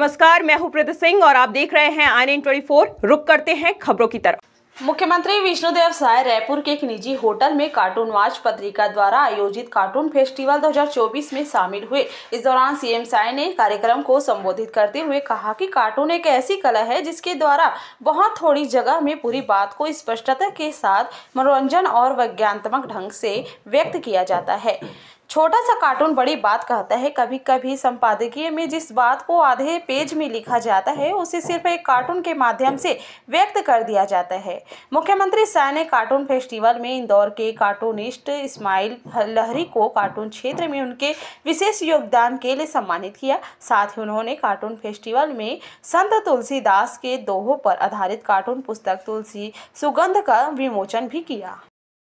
नमस्कार मैं हूं प्रदीप सिंह और आप देख रहे हैं आई एन ट्वेंटी फोर रुक करते हैं खबरों की तरफ मुख्यमंत्री विष्णुदेव साय रायपुर के एक निजी होटल में कार्टून वाच पत्रिका द्वारा आयोजित कार्टून फेस्टिवल 2024 में शामिल हुए इस दौरान सीएम साय ने कार्यक्रम को संबोधित करते हुए कहा कि कार्टून एक ऐसी कला है जिसके द्वारा बहुत थोड़ी जगह में पूरी बात को स्पष्टता के साथ मनोरंजन और वैज्ञानिक ढंग से व्यक्त किया जाता है छोटा सा कार्टून बड़ी बात कहता है कभी कभी संपादकीय में जिस बात को आधे पेज में लिखा जाता है उसे सिर्फ एक कार्टून के माध्यम से व्यक्त कर दिया जाता है मुख्यमंत्री शाह ने कार्टून फेस्टिवल में इंदौर के कार्टूनिस्ट इस्माइल लहरी को कार्टून क्षेत्र में उनके विशेष योगदान के लिए सम्मानित किया साथ ही उन्होंने कार्टून फेस्टिवल में संत तुलसीदास के दोहों पर आधारित कार्टून पुस्तक तुलसी सुगंध का विमोचन भी किया